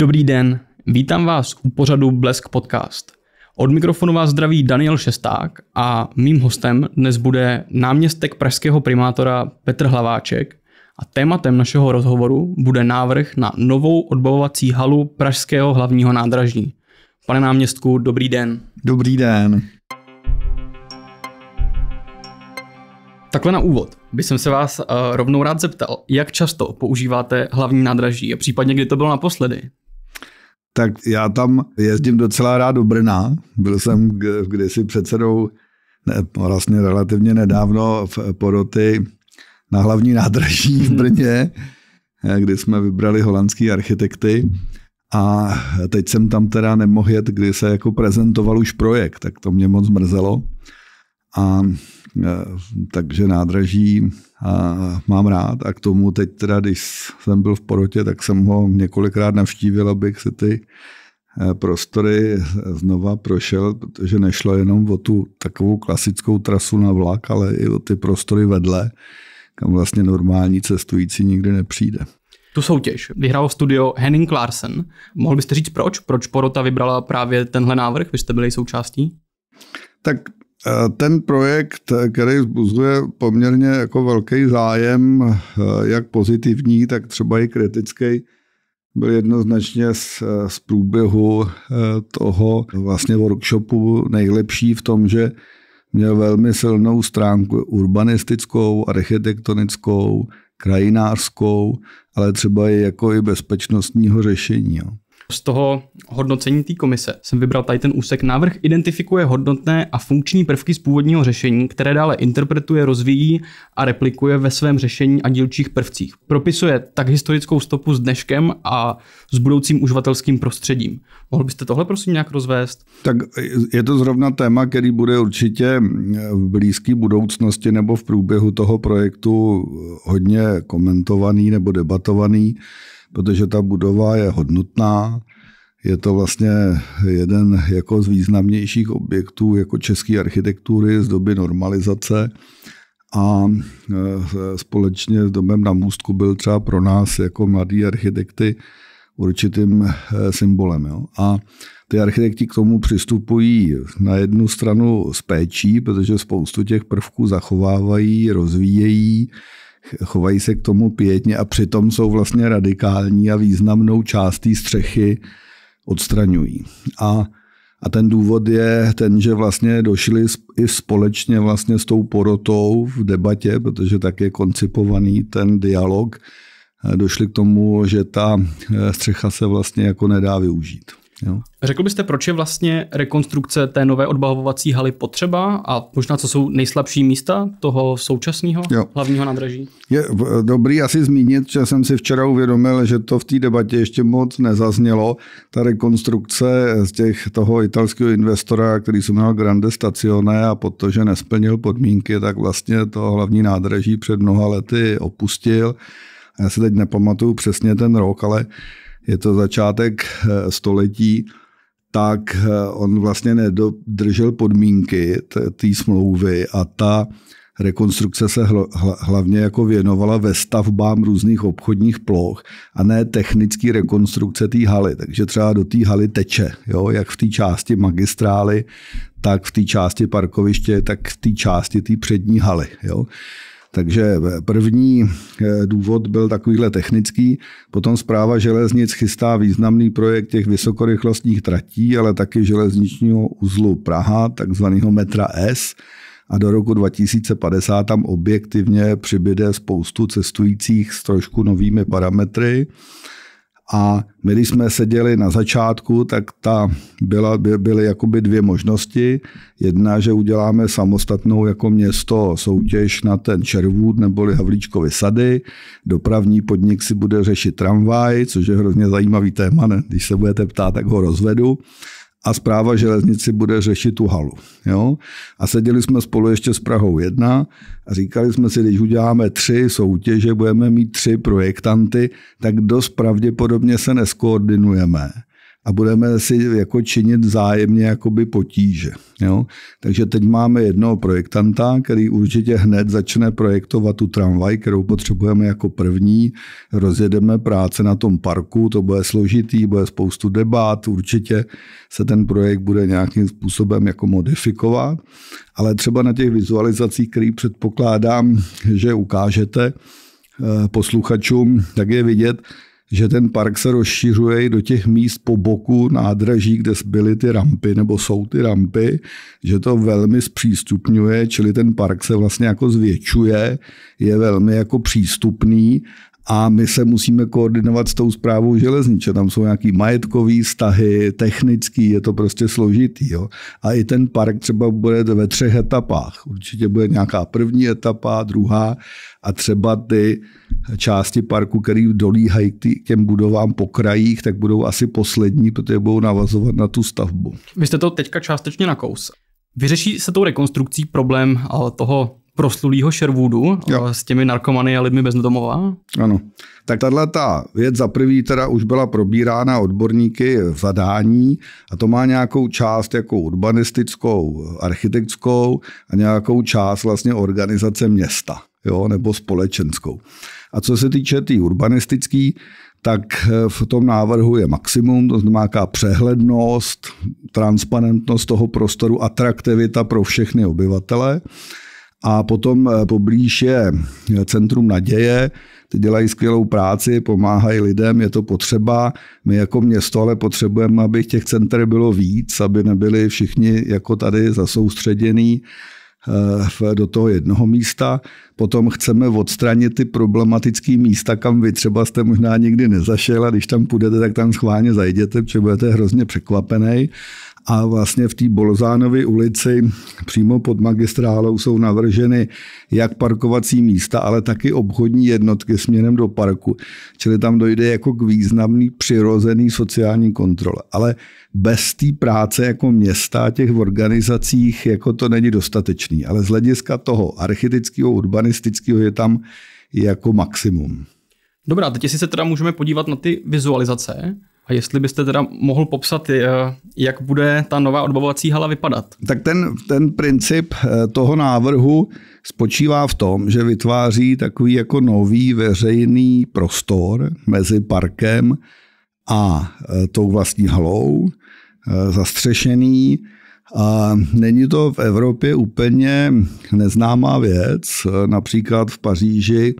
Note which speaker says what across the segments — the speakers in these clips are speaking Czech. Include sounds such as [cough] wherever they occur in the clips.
Speaker 1: Dobrý den, vítám vás u pořadu Blesk Podcast. Od mikrofonu vás zdraví Daniel Šesták a mým hostem dnes bude náměstek pražského primátora Petr Hlaváček a tématem našeho rozhovoru bude návrh na novou odbavovací halu pražského hlavního nádraží. Pane náměstku, dobrý den. Dobrý den. Takhle na úvod bych se vás uh, rovnou rád zeptal, jak často používáte hlavní nádraží a případně kdy to bylo naposledy?
Speaker 2: tak já tam jezdím docela rád do Brna. Byl jsem kdysi předsedou, ne, vlastně relativně nedávno, v poroty na hlavní nádraží v hmm. Brně, kdy jsme vybrali holandský architekty. A teď jsem tam teda nemohl jet, kdy se jako prezentoval už projekt, tak to mě moc mrzelo a e, takže nádraží a mám rád a k tomu teď teda, když jsem byl v porotě, tak jsem ho několikrát navštívil, abych se ty e, prostory e, znova prošel, protože nešlo jenom o tu takovou klasickou trasu na vlak, ale i o ty prostory vedle, kam vlastně normální cestující nikdy nepřijde.
Speaker 1: Tu soutěž vyhrálo studio Henning Clarsen. Mohl byste říct proč? Proč Porota vybrala právě tenhle návrh? Vy jste byli součástí?
Speaker 2: Tak Eh, ten projekt, eh, který vzbuzuje poměrně jako velký zájem, eh, jak pozitivní, tak třeba i kritický, byl jednoznačně z, z průběhu toho vlastně workshopu nejlepší v tom, že měl velmi silnou stránku urbanistickou, architektonickou, krajinářskou, ale třeba i jako i bezpečnostního řešení.
Speaker 1: Jo. Z toho hodnocení té komise jsem vybral tady ten úsek. Návrh identifikuje hodnotné a funkční prvky z původního řešení, které dále interpretuje, rozvíjí a replikuje ve svém řešení a dílčích prvcích. Propisuje tak historickou stopu s dneškem a s budoucím uživatelským prostředím. Mohl byste tohle prosím nějak rozvést?
Speaker 2: Tak je to zrovna téma, který bude určitě v blízké budoucnosti nebo v průběhu toho projektu hodně komentovaný nebo debatovaný protože ta budova je hodnotná, je to vlastně jeden jako z významnějších objektů jako české architektury z doby normalizace a e, společně s domem na Můstku byl třeba pro nás jako mladí architekty určitým e, symbolem. Jo. A ty architekti k tomu přistupují na jednu stranu s péčí, protože spoustu těch prvků zachovávají, rozvíjejí, chovají se k tomu pětně a přitom jsou vlastně radikální a významnou část té střechy odstraňují. A, a ten důvod je ten, že vlastně došli i společně vlastně s tou porotou v debatě, protože tak je koncipovaný ten dialog, eh, došli k tomu, že ta eh, střecha se vlastně jako nedá využít. Jo.
Speaker 1: Řekl byste, proč je vlastně rekonstrukce té nové odbavovací haly potřeba a možná co jsou nejslabší místa toho současného jo. hlavního nádraží?
Speaker 2: Je dobrý asi zmínit, že jsem si včera uvědomil, že to v té debatě ještě moc nezaznělo. Ta rekonstrukce z těch toho italského investora, který se měl Grande Stazione a protože nesplnil podmínky, tak vlastně to hlavní nádraží před mnoha lety opustil. Já si teď nepamatuju přesně ten rok, ale je to začátek eh, století, tak eh, on vlastně nedodržel podmínky té smlouvy a ta rekonstrukce se hlavně jako věnovala ve stavbám různých obchodních ploch a ne technické rekonstrukce té haly. Takže třeba do té haly teče, jo? jak v té části magistrály, tak v té části parkoviště, tak v té části té přední haly. Jo? Takže eh, první eh, důvod byl takovýhle technický, potom zpráva železnic chystá významný projekt těch vysokorychlostních tratí, ale taky železničního uzlu Praha, takzvaného metra S, a do roku 2050 tam objektivně přibyde spoustu cestujících s trošku novými parametry. A my, když jsme seděli na začátku, tak ta byla, by, byly jakoby dvě možnosti. Jedna, že uděláme samostatnou jako město soutěž na ten Červůd neboli Havlíčkovy sady. Dopravní podnik si bude řešit tramvaj, což je hrozně zajímavý téma. Ne? Když se budete ptát, tak ho rozvedu a zpráva železnici bude řešit tu halu. Jo? A seděli jsme spolu ještě s Prahou 1 a říkali jsme si, když uděláme tři soutěže, budeme mít tři projektanty, tak dost pravděpodobně se neskoordinujeme a budeme si jako činit zájemně jakoby potíže. Jo? Takže teď máme jednoho projektanta, který určitě hned začne projektovat tu tramvaj, kterou potřebujeme jako první. Rozjedeme práce na tom parku, to bude složitý, bude spoustu debat, určitě se ten projekt bude nějakým způsobem jako modifikovat, ale třeba na těch vizualizacích, který předpokládám, že ukážete eh, posluchačům, tak je vidět, že ten park se rozšiřuje do těch míst po boku nádraží, kde byly ty rampy nebo jsou ty rampy, že to velmi zpřístupňuje, čili ten park se vlastně jako zvětšuje, je velmi jako přístupný a my se musíme koordinovat s tou zprávou železniče. Tam jsou nějaký majetkový stahy, technický, je to prostě složitý. Jo? A i ten park třeba bude ve třech etapách. Určitě bude nějaká první etapa, druhá a třeba ty části parku, který dolíhají k těm budovám po krajích, tak budou asi poslední, protože budou navazovat na tu stavbu.
Speaker 1: Vy jste to teďka částečně kous. Vyřeší se tou rekonstrukcí problém eh, toho proslulého Sherwoodu eh, jo. s těmi narkomany a lidmi bez domova?
Speaker 2: Ano. Tak tahle ta věc za prvý teda už byla probírána odborníky v zadání a to má nějakou část jako urbanistickou, architektskou a nějakou část vlastně organizace města jo, nebo společenskou. A co se týče té tý urbanistické, tak eh, v tom návrhu je maximum, to znamená přehlednost, transparentnost toho prostoru, atraktivita pro všechny obyvatele. A potom eh, poblíž je eh, Centrum naděje, ty dělají skvělou práci, pomáhají lidem, je to potřeba. My jako město ale potřebujeme, aby těch center bylo víc, aby nebyli všichni jako tady zasoustředění. Eh, do toho jednoho místa. Potom chceme odstranit ty problematické místa, kam vy třeba jste možná nikdy nezašel a když tam půjdete, tak tam schválně zajděte, protože budete hrozně překvapený a vlastně v té Bolzánově ulici přímo pod magistrálou jsou navrženy jak parkovací místa, ale taky obchodní jednotky směrem do parku. Čili tam dojde jako k významný přirozený sociální kontrol. Ale bez té práce jako města, těch organizacích, jako to není dostatečný. Ale z hlediska toho architektského, urbanistického je tam jako maximum.
Speaker 1: Dobrá, teď si se teda můžeme podívat na ty vizualizace. A jestli byste teda mohl popsat, eh, jak bude ta nová odbavovací hala vypadat? Tak ten,
Speaker 2: ten princip eh, toho návrhu spočívá v tom, že vytváří takový jako nový veřejný prostor mezi parkem a eh, tou vlastní halou, zastřešený. A není to v Evropě úplně neznámá věc. Například v Paříži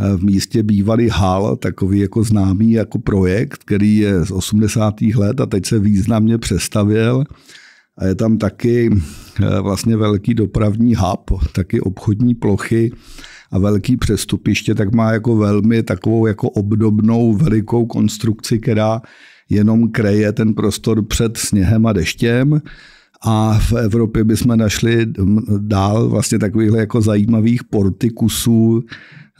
Speaker 2: Eh, v místě bývalý hal, takový jako známý jako projekt, který je z 80. let a teď se významně přestavěl. A je tam taky eh, vlastně velký dopravní hub, taky obchodní plochy a velký přestupiště, tak má jako velmi takovou jako obdobnou velikou konstrukci, která jenom kreje ten prostor před sněhem a deštěm. A v Evropě bychom našli dál vlastně takových jako zajímavých portikusů,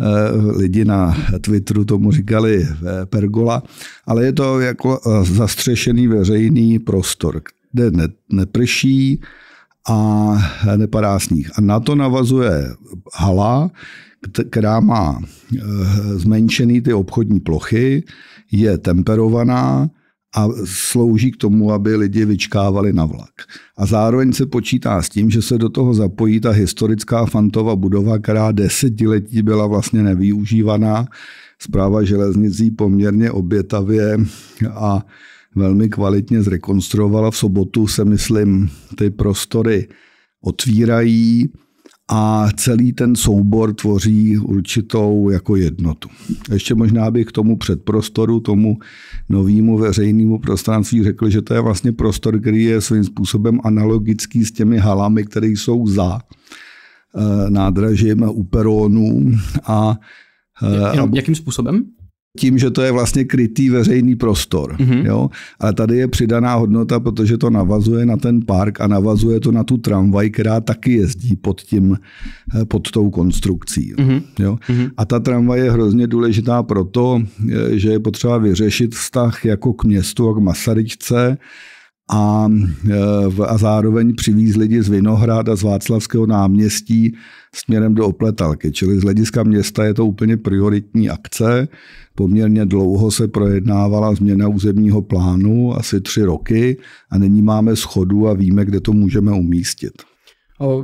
Speaker 2: Eh, lidi na Twitteru tomu říkali eh, pergola, ale je to jako eh, zastřešený veřejný prostor, kde neprší a nepadá sníh. A na to navazuje hala, která má zmenšený ty obchodní plochy, je temperovaná, a slouží k tomu, aby lidi vyčkávali na vlak. A zároveň se počítá s tím, že se do toho zapojí ta historická fantová budova, která desetiletí byla vlastně nevyužívaná. Zpráva železnicí poměrně obětavě a velmi kvalitně zrekonstruovala. V sobotu se, myslím, ty prostory otvírají a celý ten soubor tvoří určitou jako jednotu. Ještě možná bych k tomu předprostoru, tomu novému veřejnému prostranství řekl, že to je vlastně prostor, který je svým způsobem analogický s těmi halami, které jsou za eh, nádražím a u perónů. A, eh, Jenom, jakým způsobem? tím, že to je vlastně krytý veřejný prostor. Mm-hmm. Jo? Ale tady je přidaná hodnota, protože to navazuje na ten park a navazuje to na tu tramvaj, která taky jezdí pod tím, eh, pod tou konstrukcí. Mm-hmm. Jo? Mhm. Mhm. A ta tramvaj je hrozně důležitá proto, eh, že je potřeba vyřešit vztah jako k městu a k Masaryčce, a, e, a zároveň přivíz lidi z Vinohrad a z Václavského náměstí směrem do Opletalky. Čili z hlediska města je to úplně prioritní akce. Poměrně dlouho se projednávala změna územního plánu, asi tři roky, a nyní máme schodu a víme, kde to můžeme umístit.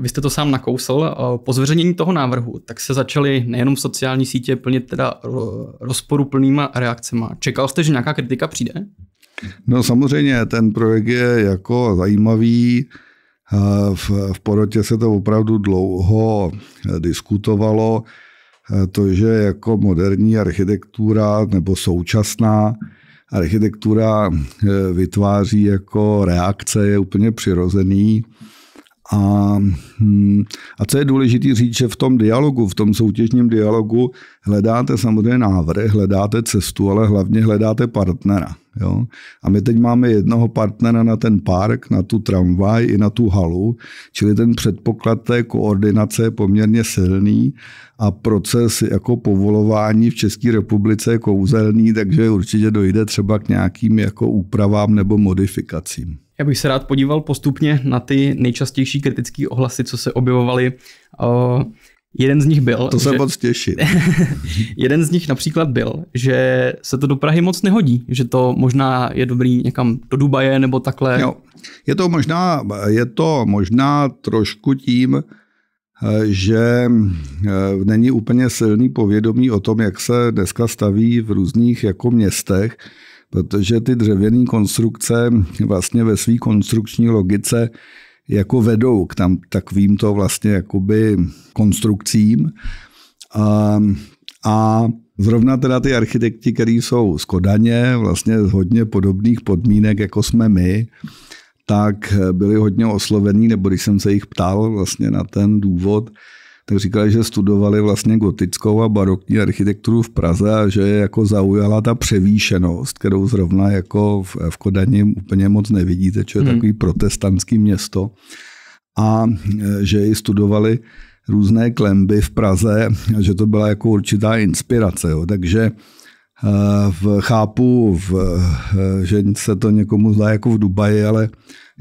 Speaker 1: Vy jste to sám nakousl. Po zveřejnění toho návrhu tak se začaly nejenom sociální sítě plnit teda rozporuplnýma reakcemi. Čekal jste, že nějaká kritika přijde?
Speaker 2: No samozřejmě, ten projekt je jako zajímavý. Eh, v, v porotě se to opravdu dlouho eh, diskutovalo. Eh, to, že jako moderní architektura nebo současná architektura vytváří jako reakce, je úplně přirozený. A, hm, a co je důležité říct, že v tom dialogu, v tom soutěžním dialogu hledáte samozřejmě návrh, hledáte cestu, ale hlavně hledáte partnera. Jo? A my teď máme jednoho partnera na ten park, na tu tramvaj i na tu halu, čili ten předpoklad té koordinace je poměrně silný a proces jako povolování v České republice je kouzelný, takže určitě dojde třeba k nějakým jako úpravám nebo modifikacím.
Speaker 1: Já bych se rád podíval postupně na ty nejčastější kritické ohlasy, co se objevovaly. Uh, jeden z nich byl... To se že... moc těším. [laughs] jeden z nich například byl, že se to do Prahy moc nehodí, že to možná je dobrý někam do Dubaje nebo takhle. Jo.
Speaker 2: Je, to možná, je to možná trošku tím, eh, že eh, není úplně silný povědomí o tom, jak se dneska staví v různých jako městech protože ty dřevěné konstrukce vlastně ve své konstrukční logice jako vedou k tam to vlastně jakoby konstrukcím. A, a Zrovna teda ty architekti, kteří jsou z Kodaně, vlastně z hodně podobných podmínek, jako jsme my, tak byli hodně oslovení, nebo když jsem se jich ptal vlastně na ten důvod, tak říkali, že studovali vlastně gotickou a barokní architekturu v Praze a že je jako zaujala ta převýšenost, kterou zrovna jako v, v Kodani úplně moc nevidíte, čo je hmm. takový protestantský město. A e, že ji studovali různé klemby v Praze, že to byla jako určitá inspirace. Jo. Takže Eh, v, chápu, v, eh, že se to někomu zdá jako v Dubaji, ale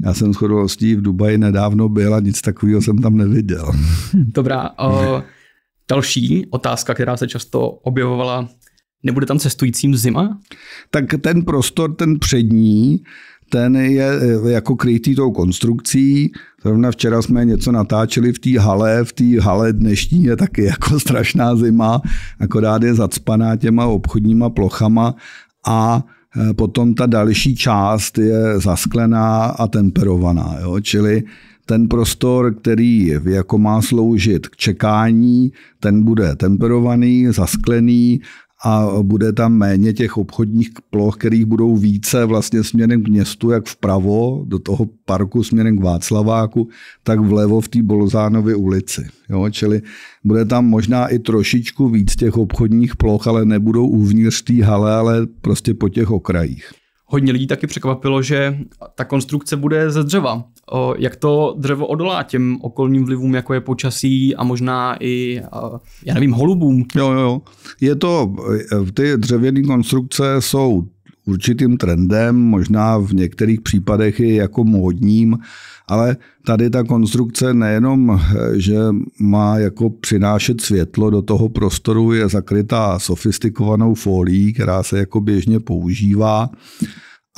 Speaker 2: já jsem shodolostí v Dubaji nedávno byl a nic takového jsem tam neviděl. [laughs]
Speaker 1: Dobrá. O, další otázka, která se často objevovala, nebude tam cestujícím zima? Tak ten prostor, ten
Speaker 2: přední, ten je eh, jako krytý tou konstrukcí. Zrovna včera jsme něco natáčeli v té hale, v té hale dnešní je taky jako [laughs] strašná zima, akorát je zacpaná těma obchodníma plochama a eh, potom ta další část je zasklená a temperovaná. Jo? Čili ten prostor, který jako má sloužit k čekání, ten bude temperovaný, zasklený a bude tam méně těch obchodních ploch, kterých budou více vlastně směrem k městu, jak vpravo do toho parku směrem k Václaváku, tak vlevo v té Bolzánově ulici. Jo? Čili bude tam možná i trošičku víc těch obchodních ploch, ale nebudou uvnitř té hale, ale prostě po těch okrajích
Speaker 1: hodně lidí taky překvapilo, že ta konstrukce bude ze dřeva. Jak to dřevo odolá těm okolním vlivům, jako je počasí a možná i, já nevím, holubům? Jo, jo, jo.
Speaker 2: Je to, e, ty dřevěné konstrukce jsou určitým trendem, možná v některých případech i jako módním, ale tady ta konstrukce nejenom, že má jako přinášet světlo do toho prostoru, je zakrytá sofistikovanou folií, která se jako běžně používá,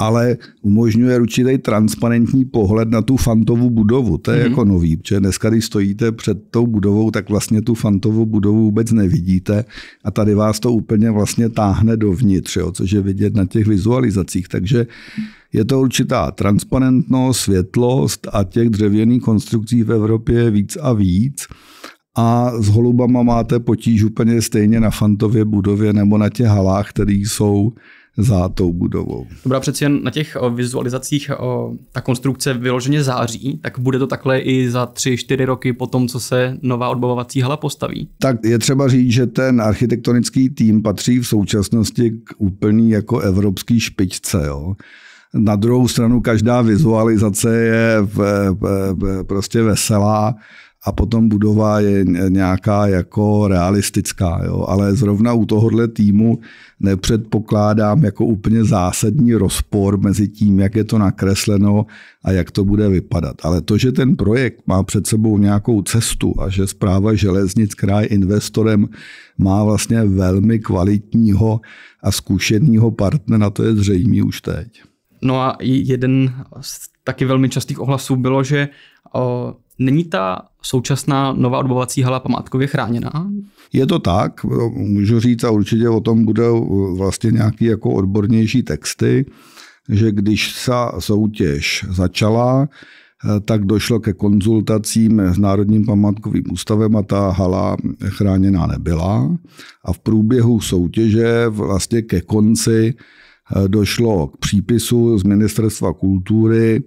Speaker 2: ale umožňuje určitý transparentní pohled na tu fantovu budovu. To je mm-hmm. jako nový, protože dneska, když stojíte před tou budovou, tak vlastně tu fantovou budovu vůbec nevidíte a tady vás to úplně vlastně táhne dovnitř, jo, což je vidět na těch vizualizacích. Takže je to určitá transparentnost, světlost a těch dřevěných konstrukcí v Evropě je víc a víc a s holubama máte potíž úplně stejně na fantově budově nebo na těch halách, které jsou za tou budovou.
Speaker 1: Dobrá, přeci jen na těch vizualizacích ta konstrukce vyloženě září, tak bude to takhle i za 3-4 roky po tom, co se nová odbavovací hala postaví?
Speaker 2: Tak je třeba říct, že ten architektonický tým patří v současnosti k úplný jako evropský špičce. Jo. Na druhou stranu každá vizualizace je v, v, v, prostě veselá a potom budova je nějaká jako realistická. Jo? Ale zrovna u tohohle týmu nepředpokládám jako úplně zásadní rozpor mezi tím, jak je to nakresleno a jak to bude vypadat. Ale to, že ten projekt má před sebou nějakou cestu a že zpráva železnic, která je investorem, má vlastně velmi kvalitního a zkušeného partnera, to je zřejmé už teď.
Speaker 1: No a jeden z taky velmi častých ohlasů bylo, že Není ta současná nová odbovací hala památkově chráněná?
Speaker 2: Je to tak, můžu říct a určitě o tom budou vlastně nějaký jako odbornější texty, že když se soutěž začala, tak došlo ke konzultacím s Národním památkovým ústavem a ta hala chráněná nebyla. A v průběhu soutěže vlastně ke konci došlo k přípisu z Ministerstva kultury,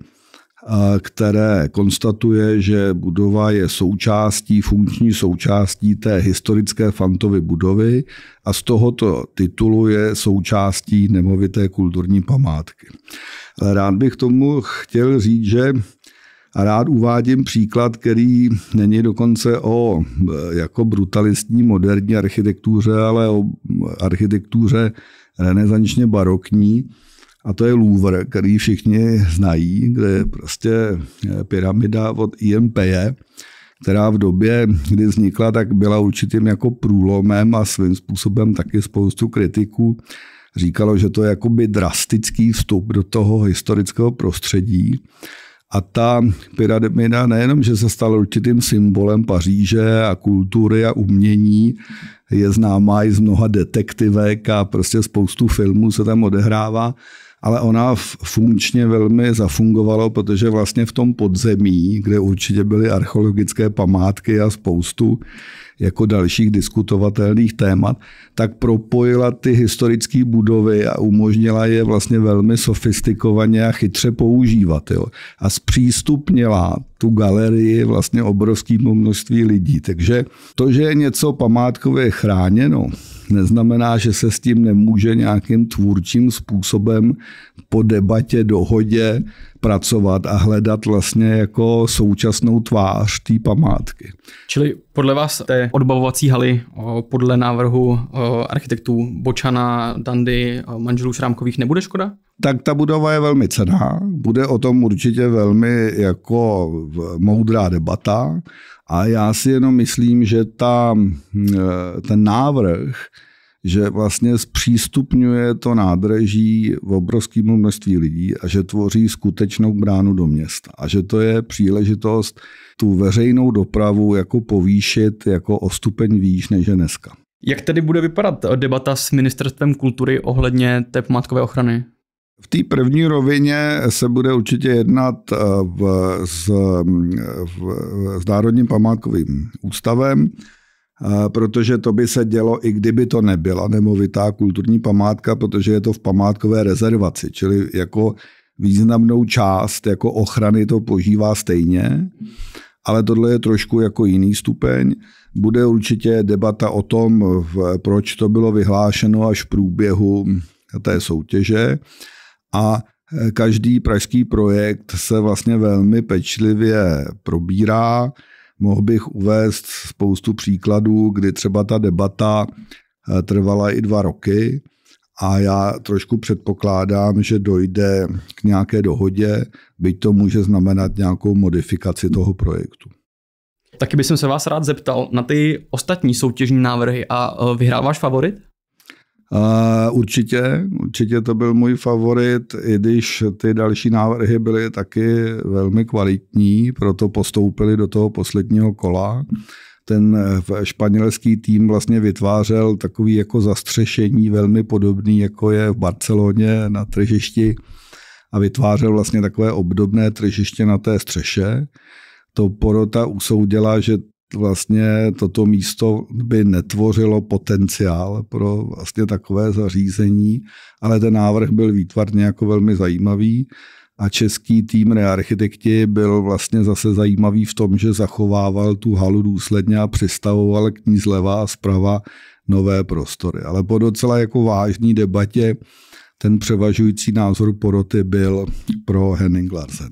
Speaker 2: které konstatuje, že budova je součástí, funkční součástí té historické Fantovy budovy a z tohoto titulu je součástí nemovité kulturní památky. Ale rád bych tomu chtěl říct, že a rád uvádím příklad, který není dokonce o jako brutalistní moderní architektuře, ale o architektuře renesančně barokní, a to je Louvre, který všichni znají, kde je prostě eh, pyramida od IMPE, která v době, kdy vznikla, tak byla určitým jako průlomem a svým způsobem taky spoustu kritiků říkalo, že to je jakoby drastický vstup do toho historického prostředí. A ta pyramida nejenom, že se stala určitým symbolem Paříže a kultury a umění, je známá i z mnoha detektivek a prostě spoustu filmů se tam odehrává, ale ona funkčně velmi zafungovala, protože vlastně v tom podzemí, kde určitě byly archeologické památky a spoustu jako dalších diskutovatelných témat, tak propojila ty historické budovy a umožnila je vlastně velmi sofistikovaně a chytře používat. Jo. A zpřístupnila tu galerii vlastně obrovskému množství lidí. Takže to, že je něco památkově chráněno, neznamená, že se s tím nemůže nějakým tvůrčím způsobem po debatě, dohodě pracovat a hledat vlastně jako současnou tvář té památky.
Speaker 1: Čili podle vás té odbavovací haly podle návrhu architektů Bočana, Dandy, manželů Šrámkových nebude škoda? tak ta budova
Speaker 2: je velmi cená. Bude o tom určitě velmi jako moudrá debata. A já si jenom myslím, že ta, e, ten návrh, že vlastně zpřístupňuje to nádraží v obrovskému množství lidí a že tvoří skutečnou bránu do města a že to je příležitost tu veřejnou dopravu jako povýšit jako o stupeň výš než je dneska.
Speaker 1: Jak tedy bude vypadat debata s ministerstvem kultury ohledně té památkové ochrany? V té první
Speaker 2: rovině se bude určitě jednat eh, v, s, mm, v, s Národním památkovým ústavem, eh, protože to by se dělo, i kdyby to nebyla nemovitá kulturní památka, protože je to v památkové rezervaci, čili jako významnou část jako ochrany to požívá stejně, ale tohle je trošku jako jiný stupeň. Bude určitě debata o tom, proč to bylo vyhlášeno až v průběhu té soutěže a e, každý pražský projekt se vlastně velmi pečlivě probírá. Mohl bych uvést spoustu příkladů, kdy třeba ta debata e, trvala i dva roky a já trošku předpokládám, že dojde k nějaké dohodě, byť to může znamenat nějakou modifikaci toho projektu.
Speaker 1: Taky bych se vás rád zeptal na ty ostatní soutěžní návrhy a e, vyhráváš favorit?
Speaker 2: Uh, určitě, určitě to byl můj favorit, i když ty další návrhy byly taky velmi kvalitní, proto postoupili do toho posledního kola. Ten eh, španělský tým vlastně vytvářel takový jako zastřešení velmi podobný, jako je v Barceloně na tržišti a vytvářel vlastně takové obdobné tržiště na té střeše to porota usoudila, že vlastně toto místo by netvořilo potenciál pro vlastně takové zařízení, ale ten návrh byl výtvarně jako velmi zajímavý a český tým rearchitekti byl vlastně zase zajímavý v tom, že zachovával tu halu důsledně a přistavoval k ní zleva a zprava nové prostory. Ale po docela jako vážné debatě ten převažující názor poroty byl pro Henning Larsen.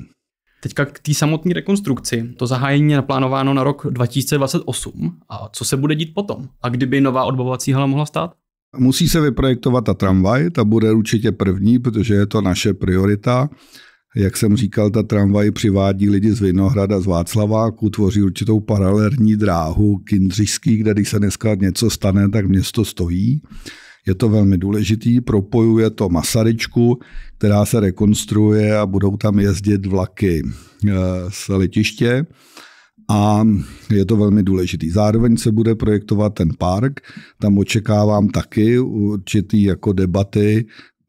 Speaker 1: Teďka k té samotné rekonstrukci. To zahájení je naplánováno na rok 2028. A co se bude dít potom? A kdyby nová odbavovací hala mohla stát?
Speaker 2: Musí se vyprojektovat ta tramvaj, ta bude určitě první, protože je to naše priorita. Jak jsem říkal, ta tramvaj přivádí lidi z Vinohrada, z Václaváku, tvoří určitou paralelní dráhu k Indřišský, kde když se dneska něco stane, tak město stojí. Je to velmi důležitý, propojuje to Masaryčku, která se rekonstruuje a budou tam jezdit vlaky eh, z letiště a je to velmi důležitý. Zároveň se bude projektovat ten park, tam očekávám taky určitý jako debaty,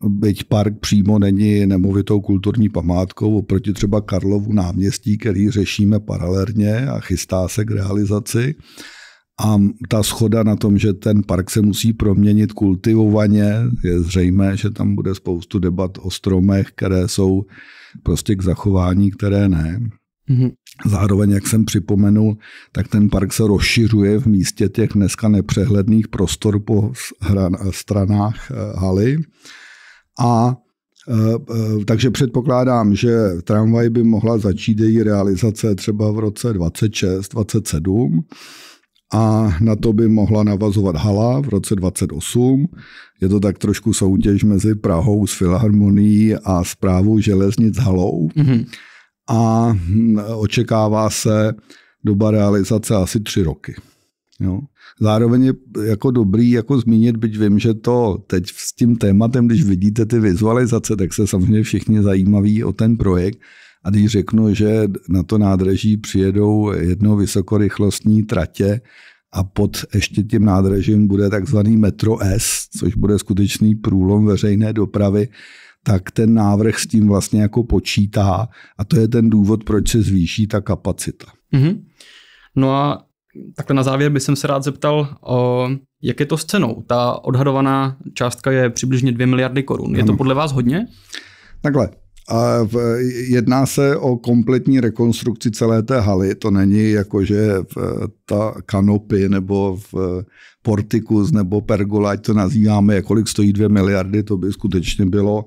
Speaker 2: byť park přímo není nemovitou kulturní památkou, oproti třeba Karlovu náměstí, který řešíme paralelně a chystá se k realizaci, a ta schoda na tom, že ten park se musí proměnit kultivovaně, je zřejmé, že tam bude spoustu debat o stromech, které jsou prostě k zachování, které ne. Mm-hmm. Zároveň, jak jsem připomenul, tak ten park se rozšiřuje v místě těch dneska nepřehledných prostor po hran, stranách eh, haly. A eh, eh, takže předpokládám, že tramvaj by mohla začít její realizace třeba v roce 26, 27 a na to by mohla navazovat hala v roce 28. Je to tak trošku soutěž mezi Prahou s Filharmonií a zprávou železnic halou. Mm-hmm. A hm, očekává se doba realizace asi tři roky. Jo. Zároveň je jako dobrý jako zmínit, byť vím, že to teď s tím tématem, když vidíte ty vizualizace, tak se samozřejmě všichni zajímaví o ten projekt, a když řeknu, že na to nádraží přijedou jedno vysokorychlostní tratě a pod ještě tím nádražím bude takzvaný metro S, což bude skutečný průlom veřejné dopravy, tak ten návrh s tím vlastně jako počítá a to je ten důvod, proč se zvýší ta kapacita.
Speaker 1: Mm-hmm. No a takhle na závěr bych se rád zeptal, o, jak je to s cenou? Ta odhadovaná částka je přibližně 2 miliardy korun. Je ano. to podle vás hodně?
Speaker 2: Takhle, a v, jedná se o kompletní rekonstrukci celé té haly. To není jako, že v, ta kanopy nebo v portikus nebo pergola, ať to nazýváme, kolik stojí dvě miliardy, to by skutečně bylo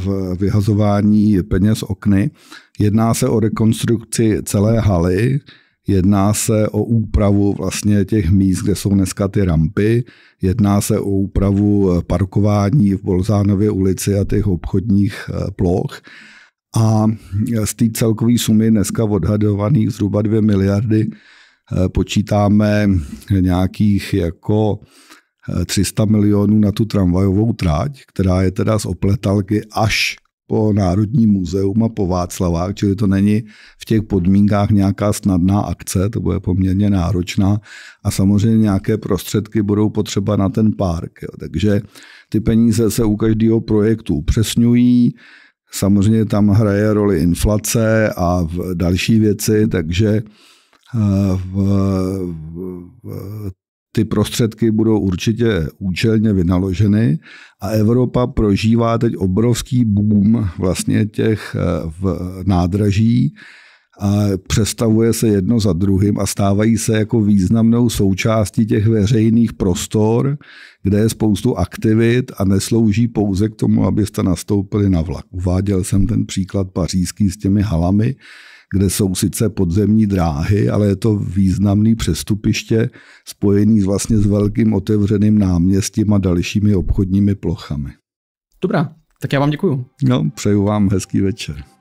Speaker 2: v vyhazování peněz okny. Jedná se o rekonstrukci celé haly, Jedná se o úpravu vlastně těch míst, kde jsou dneska ty rampy. Jedná se o úpravu eh, parkování v Bolzánově ulici a těch obchodních eh, ploch. A eh, z té celkové sumy dneska odhadovaných zhruba 2 miliardy počítáme nějakých jako 300 milionů na tu tramvajovou tráť, která je teda z opletalky až po Národní muzeum a po Václavách, čili to není v těch podmínkách nějaká snadná akce, to bude poměrně náročná a samozřejmě nějaké prostředky budou potřeba na ten park. Jo. Takže ty peníze se u každého projektu upřesňují, samozřejmě tam hraje roli inflace a v další věci, takže eh, v, v, v, ty prostředky budou určitě účelně vynaloženy a Evropa prožívá teď obrovský boom vlastně těch eh, v nádraží a přestavuje se jedno za druhým a stávají se jako významnou součástí těch veřejných prostor, kde je spoustu aktivit a neslouží pouze k tomu, abyste nastoupili na vlak. Uváděl jsem ten příklad pařížský s těmi halami, kde jsou sice podzemní dráhy, ale je to významný přestupiště spojený vlastně s velkým otevřeným náměstím a dalšími obchodními plochami.
Speaker 1: Dobrá, tak já vám děkuju.
Speaker 2: No, přeju vám hezký večer.